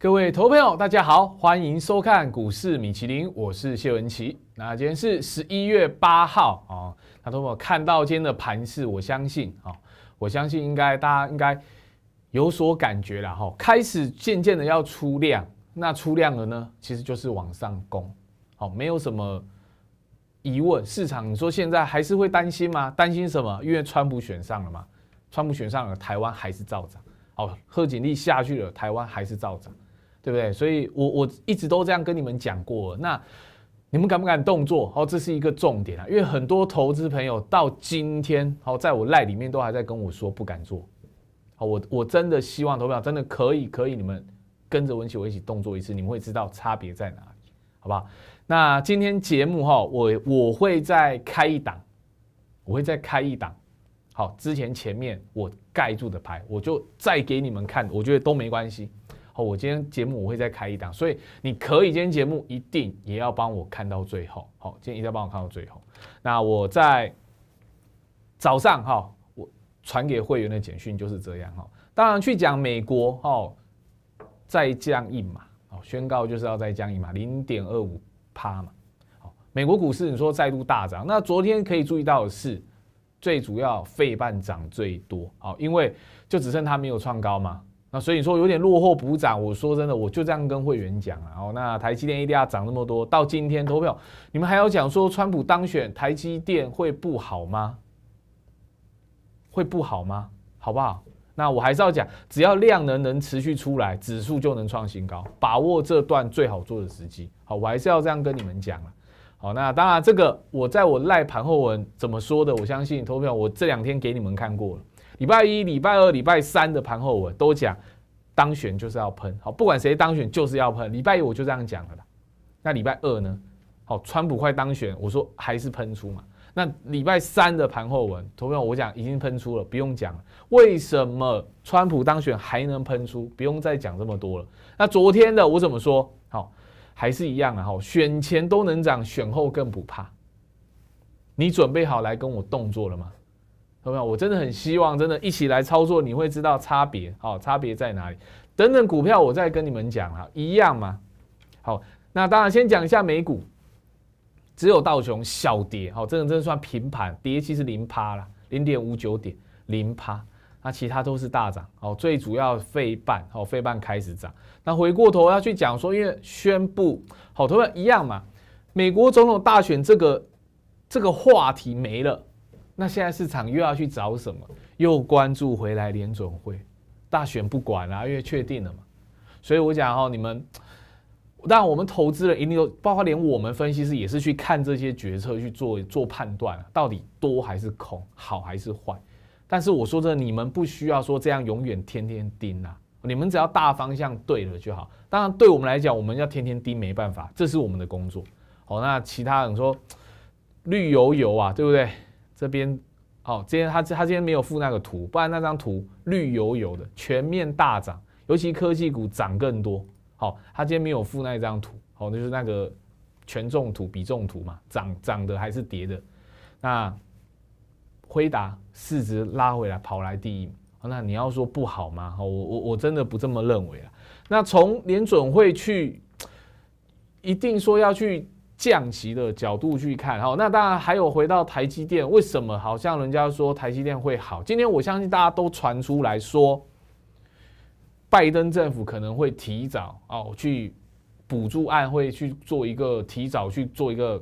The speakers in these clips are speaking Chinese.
各位投朋友，大家好，欢迎收看《股市米其林》，我是谢文琪。那今天是十一月八号啊，那朋友看到今天的盘势，我相信啊，我相信应该大家应该有所感觉了哈，开始渐渐的要出量，那出量了呢，其实就是往上攻，好，没有什么疑问。市场你说现在还是会担心吗？担心什么？因为川普选上了嘛，川普选上了，台湾还是照涨。好，贺锦丽下去了，台湾还是照涨。对不对？所以，我我一直都这样跟你们讲过。那你们敢不敢动作？哦，这是一个重点啊！因为很多投资朋友到今天，好，在我赖里面都还在跟我说不敢做。好，我我真的希望投票真的可以，可以，你们跟着文琪我一起动作一次，你们会知道差别在哪里，好不好？那今天节目哈，我我会再开一档，我会再开一档。好，之前前面我盖住的牌，我就再给你们看，我觉得都没关系。我今天节目我会再开一档，所以你可以今天节目一定也要帮我看到最后，好，今天一定要帮我看到最后。那我在早上哈，我传给会员的简讯就是这样哈。当然去讲美国哈再降一码，哦，宣告就是要再降一码，零点二五趴嘛。好，美国股市你说再度大涨，那昨天可以注意到的是最主要费半涨最多，好，因为就只剩它没有创高嘛。那所以说有点落后补涨，我说真的，我就这样跟会员讲了哦。那台积电一定要涨那么多，到今天投票，你们还要讲说川普当选台积电会不好吗？会不好吗？好不好？那我还是要讲，只要量能能持续出来，指数就能创新高，把握这段最好做的时机。好，我还是要这样跟你们讲了。好，那当然这个我在我赖盘后文怎么说的，我相信投票，我这两天给你们看过了。礼拜一、礼拜二、礼拜三的盘后文都讲，当选就是要喷，好，不管谁当选就是要喷。礼拜一我就这样讲了啦。那礼拜二呢？好，川普快当选，我说还是喷出嘛。那礼拜三的盘后文，同样我讲已经喷出了，不用讲了。为什么川普当选还能喷出？不用再讲这么多了。那昨天的我怎么说？好，还是一样的哈，选前都能涨，选后更不怕。你准备好来跟我动作了吗？朋友，我真的很希望，真的一起来操作，你会知道差别哦，差别在哪里？等等股票，我再跟你们讲啊，一样吗？好，那当然先讲一下美股，只有道琼小跌，好，真的真的算平盘，跌其是零趴了，零点五九点零趴，那其他都是大涨，好，最主要费半，好，费半开始涨，那回过头要去讲说，因为宣布，好，同样一样嘛，美国总统大选这个这个话题没了。那现在市场又要去找什么？又关注回来联准会，大选不管了，因为确定了嘛。所以我讲哈，你们，但我们投资人一定有，包括连我们分析师也是去看这些决策去做做判断啊，到底多还是空，好还是坏。但是我说的，你们不需要说这样永远天天盯啊，你们只要大方向对了就好。当然，对我们来讲，我们要天天盯没办法，这是我们的工作。好，那其他人说绿油油啊，对不对？这边，哦，今天他他今天没有附那个图，不然那张图绿油油的，全面大涨，尤其科技股涨更多。好，他今天没有附那一张图，好，就是那个权重图、比重图嘛，涨涨的还是跌的。那辉达市值拉回来，跑来第一，那你要说不好吗？我我我真的不这么认为啊。那从联准会去，一定说要去。降息的角度去看，哈。那当然还有回到台积电，为什么好像人家说台积电会好？今天我相信大家都传出来说，拜登政府可能会提早哦去补助案，会去做一个提早去做一个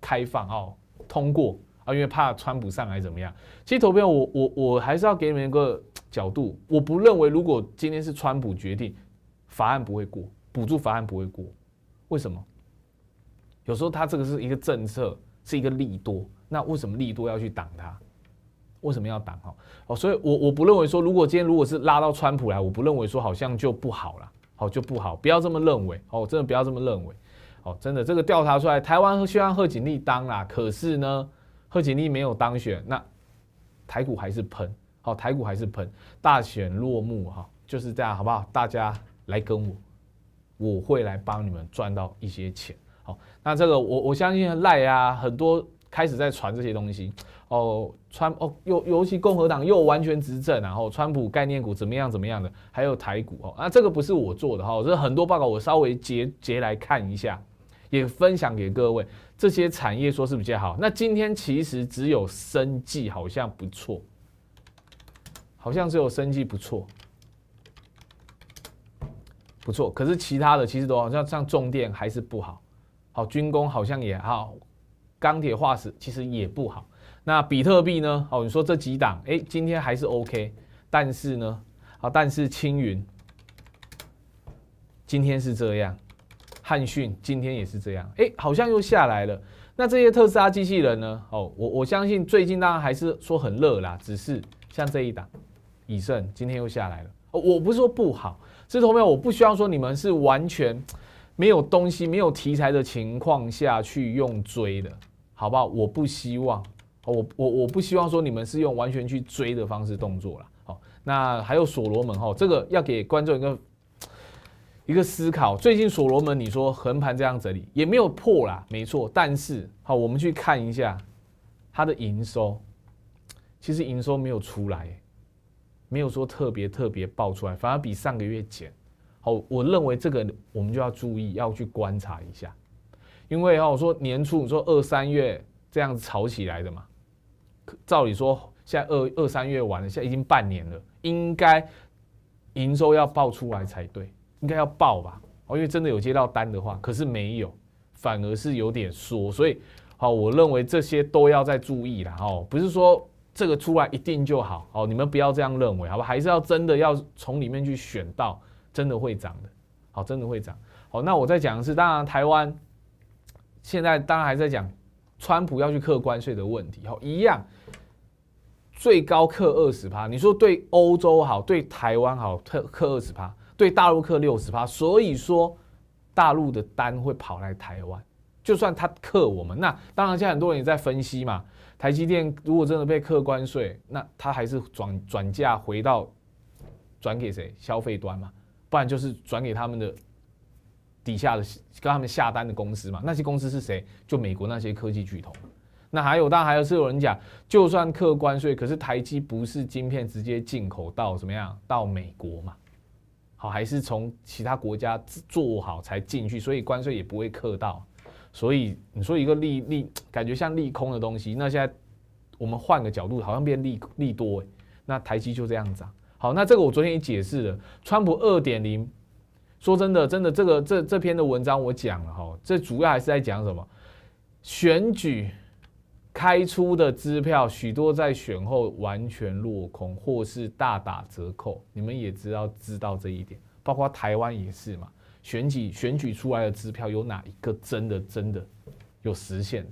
开放哦通过啊，因为怕川普上来怎么样？其实投票我我我还是要给你们一个角度，我不认为如果今天是川普决定，法案不会过，补助法案不会过，为什么？有时候它这个是一个政策，是一个利多，那为什么利多要去挡它？为什么要挡哈？哦，所以，我我不认为说，如果今天如果是拉到川普来，我不认为说好像就不好了，好就不好，不要这么认为，哦，真的不要这么认为，哦，真的这个调查出来，台湾虽然贺锦丽当啦，可是呢，贺锦丽没有当选，那台股还是喷，好，台股还是喷，大选落幕哈，就是这样好不好？大家来跟我，我会来帮你们赚到一些钱。好，那这个我我相信赖啊，很多开始在传这些东西哦，川哦，尤尤其共和党又完全执政，然后川普概念股怎么样怎么样的，还有台股哦，那这个不是我做的哈，这很多报告我稍微截截来看一下，也分享给各位这些产业说是比较好。那今天其实只有生计好像不错，好像只有生计不错，不错，可是其他的其实都好像像重电还是不好。好，军工好像也好，钢铁化石其实也不好。那比特币呢？哦，你说这几档，哎，今天还是 OK，但是呢，啊，但是青云今天是这样，汉逊今天也是这样，哎，好像又下来了。那这些特斯拉机器人呢？哦，我我相信最近当然还是说很热啦，只是像这一档，以盛今天又下来了。我不是说不好，这后面我不需要说你们是完全。没有东西、没有题材的情况下去用追的，好不好？我不希望，我我我不希望说你们是用完全去追的方式动作了。好，那还有所罗门哈，这个要给观众一个一个思考。最近所罗门，你说横盘这样整理也没有破啦，没错。但是好，我们去看一下它的营收，其实营收没有出来，没有说特别特别爆出来，反而比上个月减。好，我认为这个我们就要注意，要去观察一下，因为哦，我说年初，你说二三月这样炒起来的嘛，照理说现在二二三月完了，现在已经半年了，应该营收要报出来才对，应该要报吧？哦，因为真的有接到单的话，可是没有，反而是有点缩，所以好，我认为这些都要再注意了哦，不是说这个出来一定就好哦，你们不要这样认为，好吧？还是要真的要从里面去选到。真的会涨的，好，真的会涨。好，那我在讲的是，当然台湾现在当然还在讲川普要去克关税的问题。好，一样最高克二十趴。你说对欧洲好，对台湾好，克克二十趴，对大陆克六十趴。所以说大陆的单会跑来台湾，就算他克我们，那当然现在很多人也在分析嘛。台积电如果真的被克关税，那他还是转转嫁回到转给谁？消费端嘛。不然就是转给他们的底下的跟他们下单的公司嘛，那些公司是谁？就美国那些科技巨头。那还有，当然还有是有人讲，就算克关税，可是台积不是晶片直接进口到怎么样到美国嘛？好，还是从其他国家做好才进去，所以关税也不会克到。所以你说一个利利，感觉像利空的东西，那现在我们换个角度，好像变利利多哎。那台积就这样啊，好，那这个我昨天也解释了，川普二点零，说真的，真的，这个这这篇的文章我讲了哈，这主要还是在讲什么？选举开出的支票，许多在选后完全落空，或是大打折扣。你们也知道，知道这一点，包括台湾也是嘛。选举选举出来的支票，有哪一个真的真的有实现？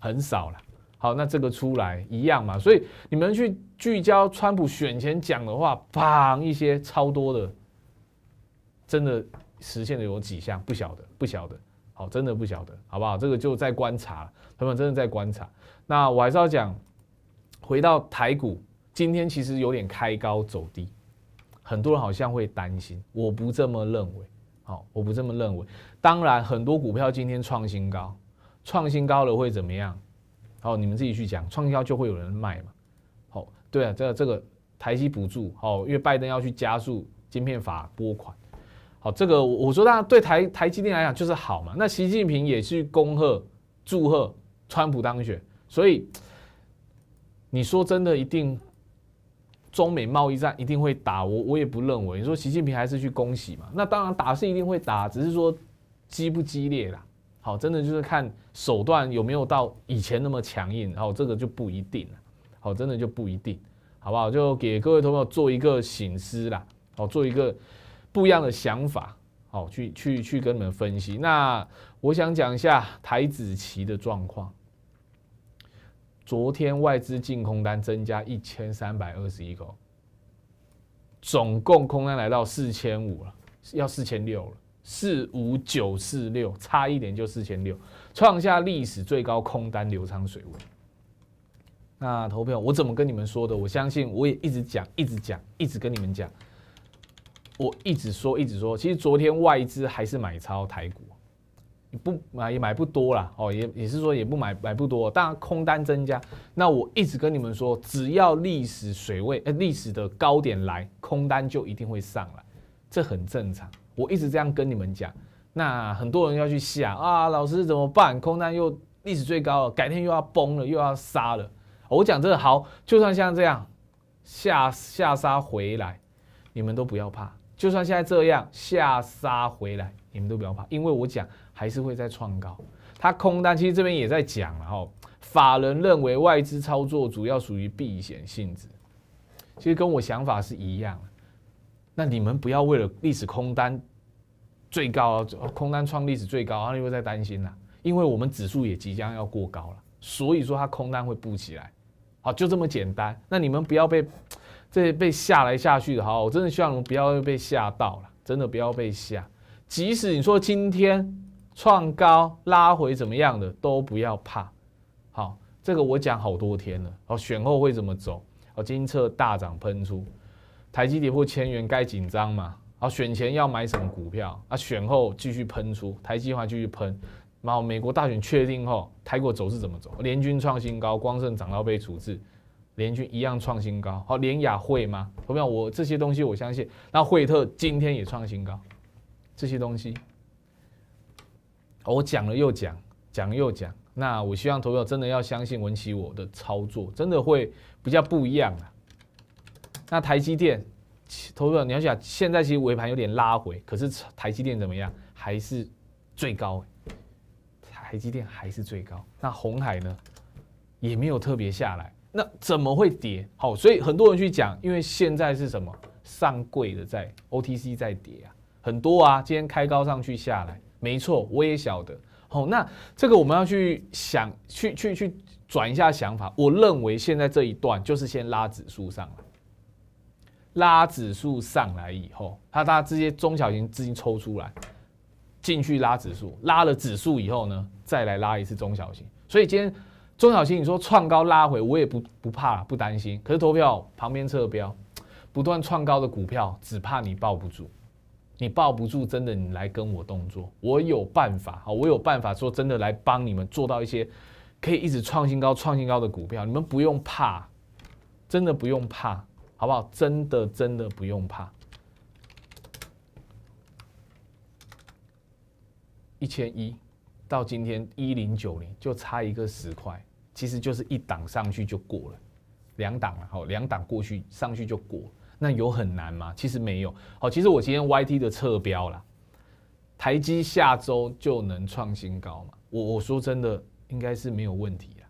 很少了。好，那这个出来一样嘛？所以你们去聚焦川普选前讲的话，砰！一些超多的，真的实现的有几项？不晓得，不晓得。好，真的不晓得，好不好？这个就在观察了，他们真的在观察。那我还是要讲，回到台股，今天其实有点开高走低，很多人好像会担心，我不这么认为。好，我不这么认为。当然，很多股票今天创新高，创新高了会怎么样？哦，你们自己去讲，创销就会有人卖嘛。好，对啊，这这个台积补助，好，因为拜登要去加速晶片法拨款。好，这个我说大家对台台积电来讲就是好嘛。那习近平也去恭贺祝贺川普当选，所以你说真的，一定中美贸易战一定会打，我我也不认为。你说习近平还是去恭喜嘛？那当然打是一定会打，只是说激不激烈啦。好，真的就是看手段有没有到以前那么强硬，然后这个就不一定了。好，真的就不一定，好不好？就给各位朋友做一个醒思啦，好，做一个不一样的想法，好，去去去跟你们分析。那我想讲一下台子旗的状况。昨天外资净空单增加一千三百二十一口，总共空单来到四千五了，要四千六了。四五九四六，差一点就四千六，创下历史最高空单流仓水位。那投票，我怎么跟你们说的？我相信，我也一直讲，一直讲，一直跟你们讲，我一直说，一直说。其实昨天外资还是买超台股，不买也买不多啦，哦，也也是说也不买买不多，当然空单增加。那我一直跟你们说，只要历史水位，呃，历史的高点来，空单就一定会上来，这很正常。我一直这样跟你们讲，那很多人要去想啊，老师怎么办？空单又历史最高，了，改天又要崩了，又要杀了。我讲这个好，就算像这样下下杀回来，你们都不要怕；就算现在这样下杀回来，你们都不要怕，因为我讲还是会再创高。它空单其实这边也在讲了哦，法人认为外资操作主要属于避险性质，其实跟我想法是一样。那你们不要为了历史空单最高，空单创历史最高，然后又在担心了，因为我们指数也即将要过高了，所以说它空单会不起来，好，就这么简单。那你们不要被这被吓来吓去的，好，我真的希望你们不要被吓到了，真的不要被吓。即使你说今天创高拉回怎么样的，都不要怕。好，这个我讲好多天了，好，选后会怎么走？好，金策大涨喷出。台积体或千元该紧张嘛？啊，选前要买什么股票？啊，选后继续喷出台积还继续喷，然后美国大选确定后，泰国走势怎么走？联军创新高，光盛涨到被处置，联军一样创新高。好，联雅会吗？投票我这些东西我相信。那惠特今天也创新高，这些东西，我讲了又讲，讲了又讲。那我希望投票真的要相信文琪我的操作，真的会比较不一样啊。那台积电，投资者你要想，现在其实尾盘有点拉回，可是台积电怎么样？还是最高，台积电还是最高。那红海呢，也没有特别下来。那怎么会跌？好，所以很多人去讲，因为现在是什么？上柜的在 OTC 在跌啊，很多啊。今天开高上去下来，没错，我也晓得。好，那这个我们要去想，去去去转一下想法。我认为现在这一段就是先拉指数上来。拉指数上来以后，他它这些中小型资金抽出来进去拉指数，拉了指数以后呢，再来拉一次中小型。所以今天中小型你说创高拉回，我也不不怕不担心。可是投票旁边测标不断创高的股票，只怕你抱不住。你抱不住，真的你来跟我动作，我有办法，我有办法说真的来帮你们做到一些可以一直创新高、创新高的股票，你们不用怕，真的不用怕。好不好？真的真的不用怕，一千一到今天一零九零就差一个十块，其实就是一档上去就过了，两档了哈，两档过去上去就过了，那有很难吗？其实没有，好，其实我今天 Y T 的测标了，台积下周就能创新高嘛？我我说真的，应该是没有问题啦。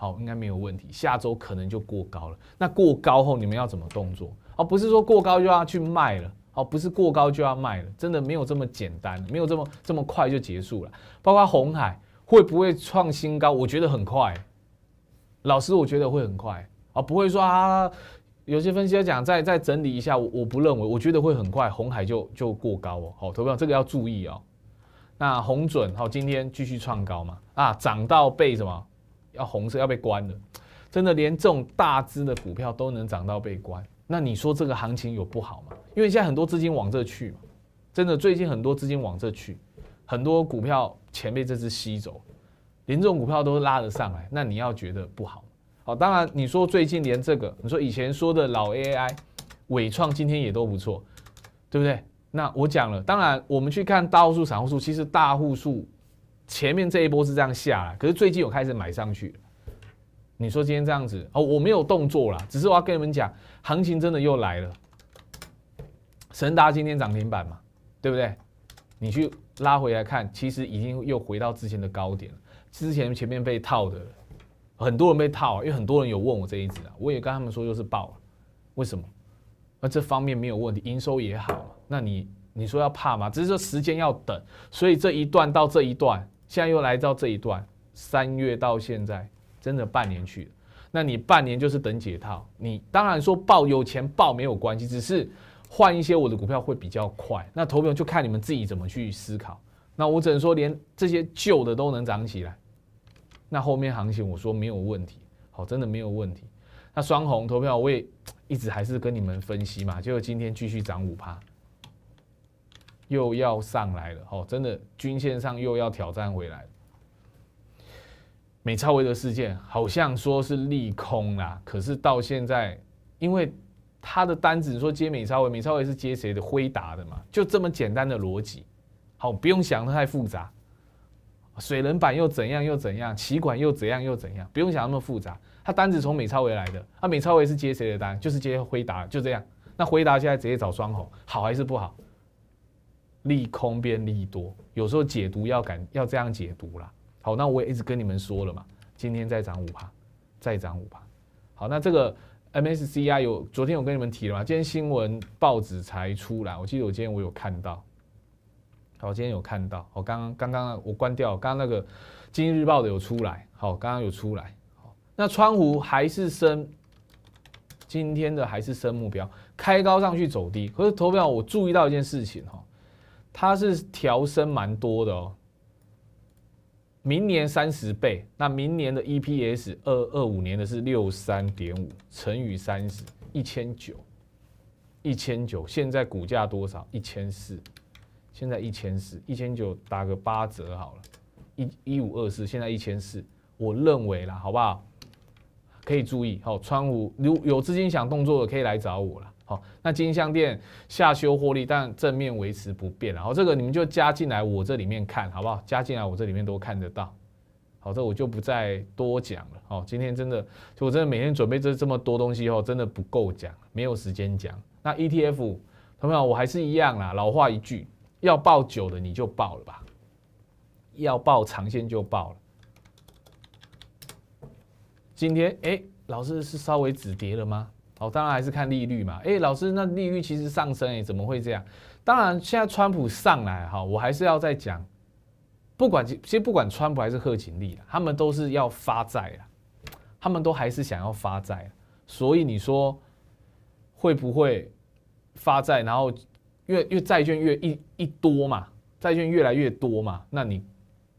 好，应该没有问题。下周可能就过高了。那过高后，你们要怎么动作？而不是说过高就要去卖了。而不是过高就要卖了，真的没有这么简单，没有这么这么快就结束了。包括红海会不会创新高？我觉得很快。老师，我觉得会很快啊，不会说啊。有些分析讲再再整理一下，我我不认为，我觉得会很快，红海就就过高哦。好，投票这个要注意哦。那红准好，今天继续创高嘛？啊，涨到被什么？要红色要被关了，真的连这种大资的股票都能涨到被关，那你说这个行情有不好吗？因为现在很多资金往这去嘛，真的最近很多资金往这去，很多股票钱被这只吸走，连这种股票都拉得上来，那你要觉得不好？好，当然你说最近连这个，你说以前说的老 A I、伟创今天也都不错，对不对？那我讲了，当然我们去看大户数散户数，其实大户数。前面这一波是这样下，来，可是最近我开始买上去你说今天这样子哦，我没有动作啦，只是我要跟你们讲，行情真的又来了。神达今天涨停板嘛，对不对？你去拉回来看，其实已经又回到之前的高点了。之前前面被套的，很多人被套，因为很多人有问我这一只啊，我也跟他们说又是爆了，为什么？那这方面没有问题，营收也好，那你你说要怕吗？只是说时间要等，所以这一段到这一段。现在又来到这一段，三月到现在，真的半年去了。那你半年就是等解套，你当然说爆有钱爆没有关系，只是换一些我的股票会比较快。那投票就看你们自己怎么去思考。那我只能说，连这些旧的都能涨起来，那后面行情我说没有问题，好，真的没有问题。那双红投票我也一直还是跟你们分析嘛，就今天继续涨五趴。又要上来了哦，真的，均线上又要挑战回来。美超维的事件好像说是利空啦，可是到现在，因为他的单子说接美超维，美超维是接谁的辉达的嘛，就这么简单的逻辑，好，不用想太复杂。水人板又怎样又怎样，企管又怎样又怎样，不用想那么复杂。他单子从美超维来的，啊，美超维是接谁的单，就是接辉达，就这样。那辉达现在直接找双红，好还是不好？利空变利多，有时候解读要敢要这样解读啦。好，那我也一直跟你们说了嘛，今天再涨五趴，再涨五趴。好，那这个 MSCI 有，昨天我跟你们提了嘛，今天新闻报纸才出来，我记得我今天我有看到。好，今天有看到，我刚刚刚我关掉，刚刚那个《经济日报》的有出来。好，刚刚有出来。好，那窗湖还是升，今天的还是升目标，开高上去走低。可是投票，我注意到一件事情哈。它是调升蛮多的哦，明年三十倍，那明年的 EPS 二二五年的是六三点五乘以三十一千九，一千九，现在股价多少？一千四，现在一千四一千九打个八折好了，一一五二四，现在一千四，我认为啦，好不好？可以注意，好，川股有有资金想动作的可以来找我啦。好，那金项店下修获利，但正面维持不变然好，这个你们就加进来，我这里面看好不好？加进来，我这里面都看得到。好，这我就不再多讲了。好，今天真的，就我真的每天准备这这么多东西，哦，真的不够讲，没有时间讲。那 ETF，同样我还是一样啦，老话一句，要报久的你就报了吧，要报长线就报了。今天，哎，老师是稍微止跌了吗？好，当然还是看利率嘛。哎，老师，那利率其实上升，哎，怎么会这样？当然，现在川普上来哈，我还是要再讲，不管其实不管川普还是贺锦丽他们都是要发债啊，他们都还是想要发债，所以你说会不会发债？然后越越债券越一一多嘛，债券越来越多嘛，那你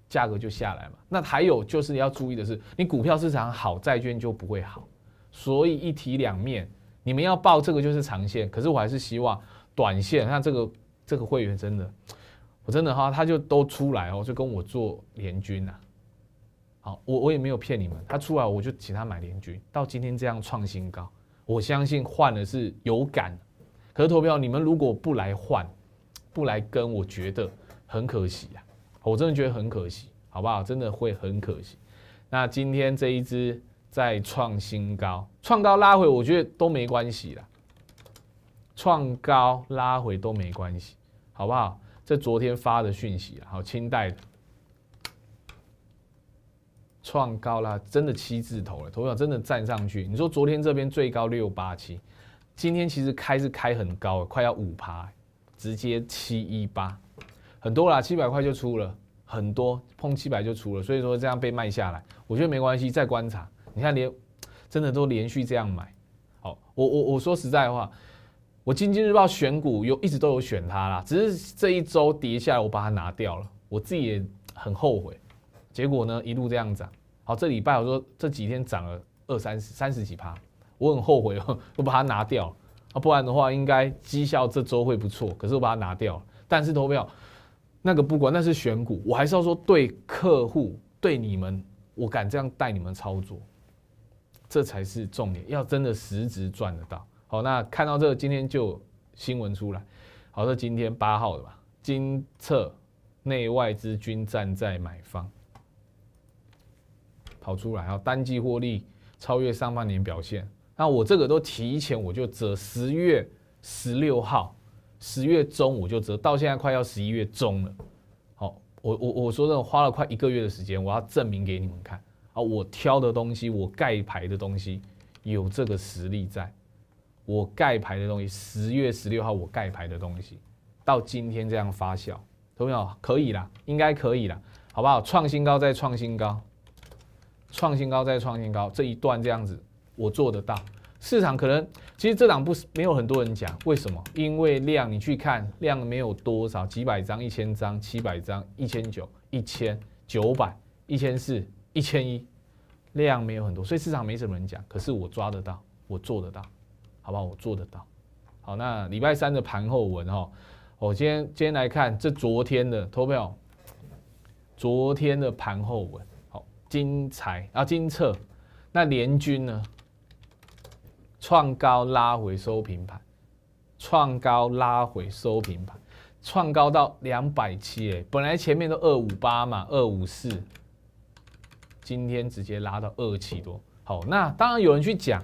价格就下来嘛。那还有就是要注意的是，你股票市场好，债券就不会好。所以一提两面，你们要报这个就是长线，可是我还是希望短线。像这个这个会员真的，我真的哈，他就都出来哦，就跟我做联军呐。好，我我也没有骗你们，他出来我就请他买联军，到今天这样创新高，我相信换的是有感。可是投票，你们如果不来换，不来跟，我觉得很可惜啊，我真的觉得很可惜，好不好？真的会很可惜。那今天这一支。再创新高，创高拉回，我觉得都没关系啦。创高拉回都没关系，好不好？这昨天发的讯息啊，好，清代。创高啦，真的七字头了，头脚真的站上去。你说昨天这边最高六八七，今天其实开是开很高，快要五趴，直接七一八，很多啦，七百块就出了很多，碰七百就出了，所以说这样被卖下来，我觉得没关系，再观察。你看连，真的都连续这样买，好，我我我说实在话，我《经济日报》选股有一直都有选它啦，只是这一周跌下来，我把它拿掉了，我自己也很后悔。结果呢，一路这样涨，好，这礼拜我说这几天涨了二三十三十几趴，我很后悔，我把它拿掉了啊，不然的话应该绩效这周会不错。可是我把它拿掉了，但是投票那个不管，那是选股，我还是要说对客户对你们，我敢这样带你们操作。这才是重点，要真的实质赚得到。好，那看到这个，今天就新闻出来，好，说今天八号的吧，金策内外资均站在买方，跑出来，然后单季获利超越上半年表现。那我这个都提前我就折，十月十六号，十月中我就折，到现在快要十一月中了。好，我我我说的花了快一个月的时间，我要证明给你们看。我挑的东西，我盖牌的东西，有这个实力在。我盖牌的东西，十月十六号我盖牌的东西，到今天这样发酵，有没有？可以啦，应该可以啦，好不好？创新高再创新高，创新高再创新高，这一段这样子，我做得到。市场可能其实这档不是没有很多人讲，为什么？因为量，你去看量没有多少，几百张、一千张、七百张、一千九、一千九百、一千四、一千一。量没有很多，所以市场没什么人讲。可是我抓得到，我做得到，好不好？我做得到。好，那礼拜三的盘后文哈，我先先来看这昨天的投票，昨天的盘后文，好精彩啊！金策，那联军呢？创高拉回收平盘，创高拉回收平盘，创高到两百七哎，本来前面都二五八嘛，二五四。今天直接拉到二七多，好，那当然有人去讲，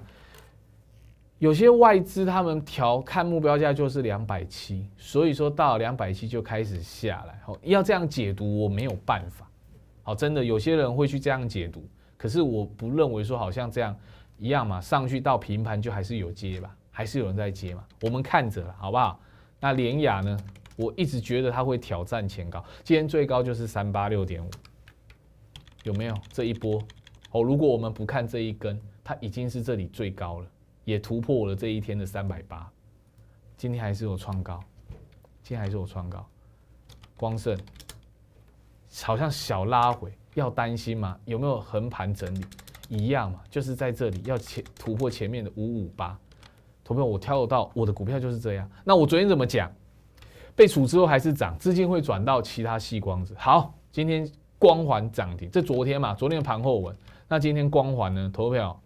有些外资他们调看目标价就是两百七，所以说到两百七就开始下来，好，要这样解读我没有办法，好，真的有些人会去这样解读，可是我不认为说好像这样一样嘛，上去到平盘就还是有接吧，还是有人在接嘛，我们看着了，好不好？那连雅呢，我一直觉得它会挑战前高，今天最高就是三八六点五。有没有这一波哦？如果我们不看这一根，它已经是这里最高了，也突破了这一天的三百八。今天还是有创高，今天还是有创高。光胜好像小拉回，要担心吗？有没有横盘整理一样嘛？就是在这里要前突破前面的五五八。投票，我跳到我的股票就是这样。那我昨天怎么讲？被处之后还是涨，资金会转到其他细光子。好，今天。光环涨停，这昨天嘛，昨天的盘后稳，那今天光环呢？投票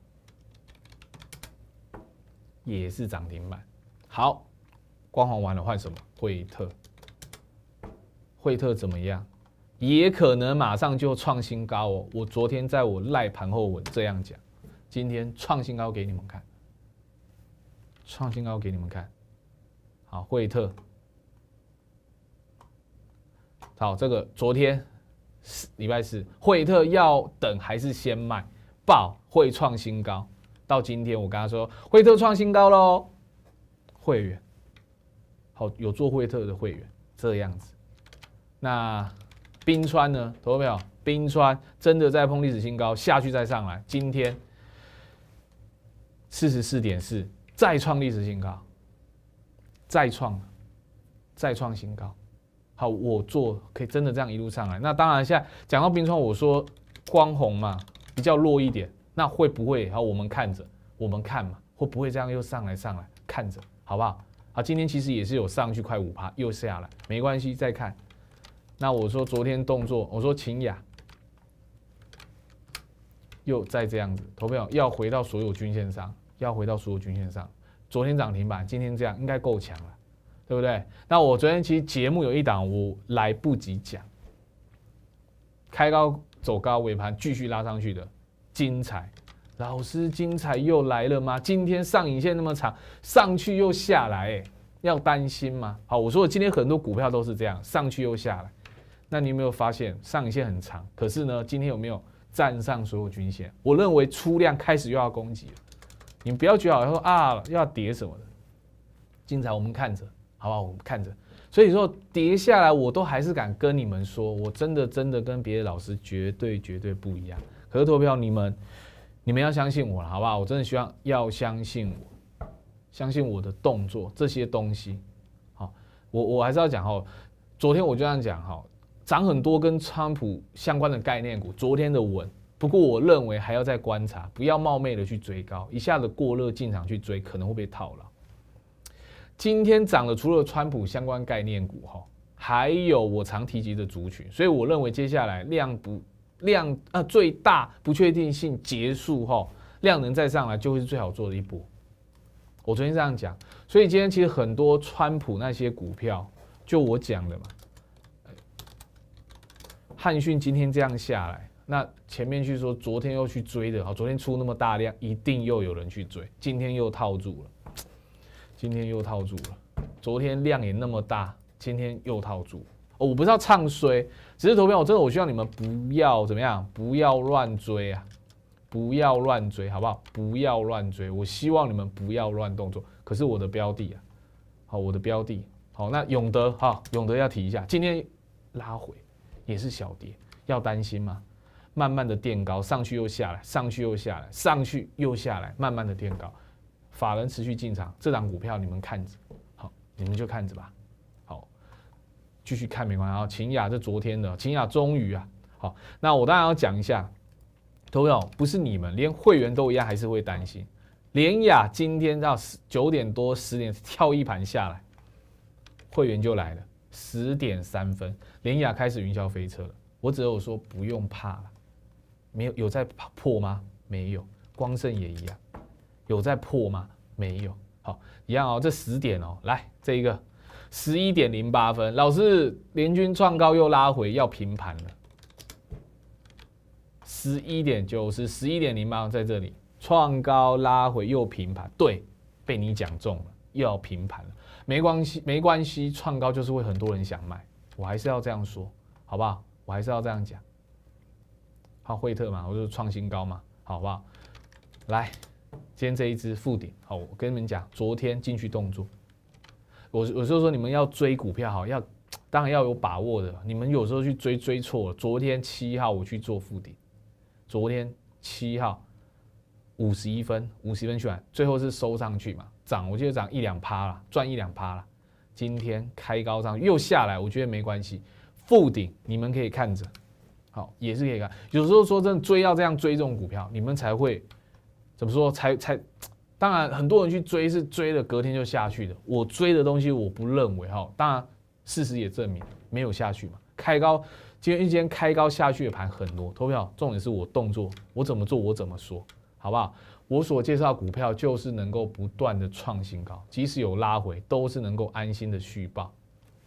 也是涨停板。好，光环完了换什么？惠特，惠特怎么样？也可能马上就创新高哦。我昨天在我赖盘后，我这样讲，今天创新高给你们看，创新高给你们看。好，惠特，好，这个昨天。礼拜四，惠特要等还是先卖？报会创新高。到今天我跟他说，惠特创新高喽。会员，好有做惠特的会员，这样子。那冰川呢？投了没有？冰川真的在碰历史新高，下去再上来。今天四十四点四，再创历史新高，再创，再创新高。好，我做可以真的这样一路上来。那当然，现在讲到冰川，我说光红嘛比较弱一点，那会不会？好，我们看着，我们看嘛，会不会这样又上来上来，看着好不好？好，今天其实也是有上去快五趴，又下来，没关系，再看。那我说昨天动作，我说秦雅又再这样子，投票要回到所有均线上，要回到所有均线上。昨天涨停板，今天这样应该够强了。对不对？那我昨天其实节目有一档，我来不及讲。开高走高，尾盘继续拉上去的，精彩！老师，精彩又来了吗？今天上影线那么长，上去又下来，哎，要担心吗？好，我说我今天很多股票都是这样，上去又下来。那你有没有发现上影线很长？可是呢，今天有没有站上所有均线？我认为出量开始又要攻击了。你不要觉得好像说啊要跌什么的，精彩，我们看着。好不好？我们看着，所以说跌下来，我都还是敢跟你们说，我真的真的跟别的老师绝对绝对不一样。可是投票，你们你们要相信我了，好不好？我真的希望要相信我，相信我的动作这些东西。好，我我还是要讲哦，昨天我就这样讲哈，涨很多跟川普相关的概念股，昨天的稳。不过我认为还要再观察，不要冒昧的去追高，一下子过热进场去追，可能会被套牢。今天涨的除了川普相关概念股哈，还有我常提及的族群，所以我认为接下来量不量啊，最大不确定性结束哈，量能再上来就会是最好做的一波。我昨天这样讲，所以今天其实很多川普那些股票，就我讲的嘛，汉逊今天这样下来，那前面去说昨天又去追的哈，昨天出那么大量，一定又有人去追，今天又套住了。今天又套住了，昨天量也那么大，今天又套住哦！我不是要唱衰，只是投票。我真的，我希望你们不要怎么样，不要乱追啊，不要乱追，好不好？不要乱追，我希望你们不要乱动作。可是我的标的啊，好，我的标的，好，那永德哈，永德要提一下，今天拉回也是小跌，要担心吗？慢慢的垫高上去，又下来，上去又下来，上去又下来，慢慢的垫高。法人持续进场，这档股票你们看着好，你们就看着吧。好，继续看没关系。然后秦雅是昨天的，秦雅终于啊，好，那我当然要讲一下，都要不是你们，连会员都一样，还是会担心。连雅今天到九点多十点跳一盘下来，会员就来了，十点三分，连雅开始云霄飞车了。我只有说不用怕了，没有有在破吗？没有，光胜也一样。有在破吗？没有。好，一样哦。这十点哦，来这一个十一点零八分，老师联军创高又拉回，要平盘了。十一点九十，十一点零八在这里创高拉回又平盘，对，被你讲中了，又要平盘了。没关系，没关系，创高就是会很多人想买，我还是要这样说，好不好？我还是要这样讲。好，惠特嘛，我就创新高嘛，好不好？来。今天这一只附顶，好，我跟你们讲，昨天进去动作，我我就说你们要追股票，好，要当然要有把握的。你们有时候去追，追错了。昨天七号我去做附顶，昨天七号五十一分五十分去买，最后是收上去嘛，涨，我记得涨一两趴了，赚一两趴了。今天开高上又下来，我觉得没关系，附顶你们可以看着，好，也是可以看。有时候说真的追要这样追这种股票，你们才会。怎么说才才？当然，很多人去追是追了，隔天就下去的。我追的东西，我不认为哈。当然，事实也证明没有下去嘛。开高，今天一天开高下去的盘很多。投票，重点是我动作，我怎么做，我怎么说，好不好？我所介绍股票就是能够不断的创新高，即使有拉回，都是能够安心的续报。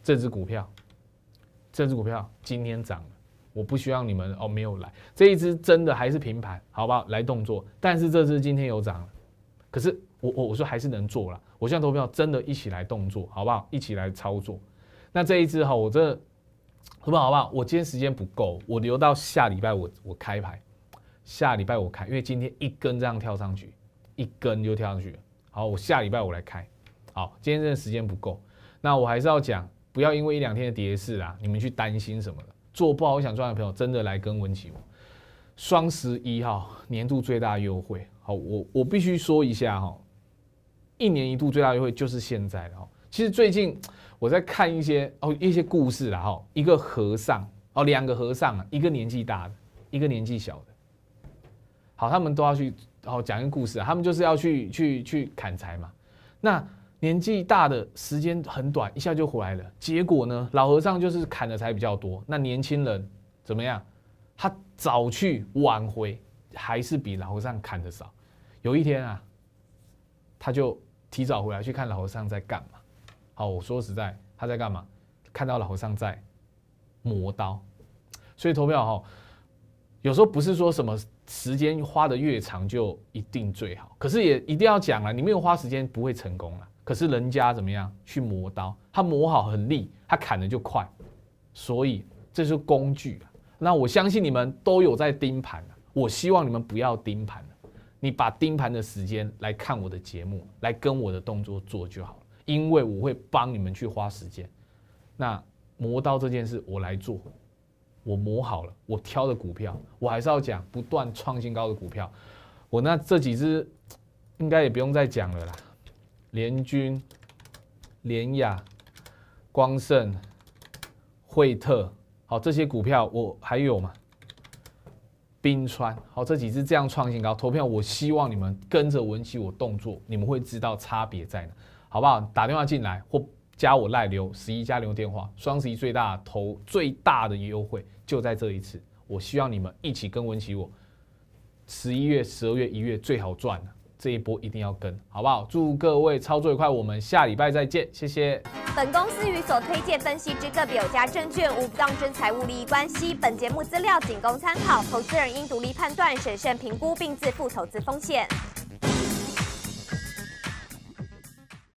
这只股票，这只股票今天涨了。我不希望你们哦没有来这一只真的还是平盘，好不好？来动作，但是这只今天有涨，可是我我我说还是能做了。我现在投票，真的一起来动作，好不好？一起来操作。那这一只哈，我这投票好不好？我今天时间不够，我留到下礼拜我我开牌，下礼拜我开，因为今天一根这样跳上去，一根就跳上去。好，我下礼拜我来开。好，今天这时间不够，那我还是要讲，不要因为一两天的跌势啊，你们去担心什么做不好想赚的朋友，真的来跟文奇我。双十一哈，年度最大优惠。好，我我必须说一下哈，一年一度最大优惠就是现在了哈。其实最近我在看一些哦一些故事啦哈，一个和尚哦，两个和尚啊，一个年纪大的，一个年纪小的。好，他们都要去好讲一个故事啊，他们就是要去去去砍柴嘛。那年纪大的时间很短，一下就回来了。结果呢，老和尚就是砍的才比较多。那年轻人怎么样？他早去晚回，还是比老和尚砍的少。有一天啊，他就提早回来去看老和尚在干嘛。好，我说实在，他在干嘛？看到老和尚在磨刀。所以投票哈，有时候不是说什么时间花的越长就一定最好，可是也一定要讲了，你没有花时间不会成功了。可是人家怎么样去磨刀？他磨好很利，他砍的就快，所以这是工具啊。那我相信你们都有在盯盘啊、我希望你们不要盯盘你把盯盘的时间来看我的节目，来跟我的动作做就好了，因为我会帮你们去花时间。那磨刀这件事我来做，我磨好了，我挑的股票我还是要讲不断创新高的股票，我那这几只应该也不用再讲了啦。联军、联雅、光盛、惠特，好，这些股票我还有吗？冰川，好，这几只这样创新高，投票，我希望你们跟着文琪我动作，你们会知道差别在哪，好不好？打电话进来或加我赖流十一加流电话，双十一最大投最大的优惠就在这一次，我希望你们一起跟文琪我，十一月、十二月、一月最好赚了。这一波一定要跟，好不好？祝各位操作愉快，我们下礼拜再见，谢谢。本公司与所推介分析之个别有家证券无不当之财务利益关系，本节目资料仅供参考，投资人应独立判断、审慎评估并自负投资风险。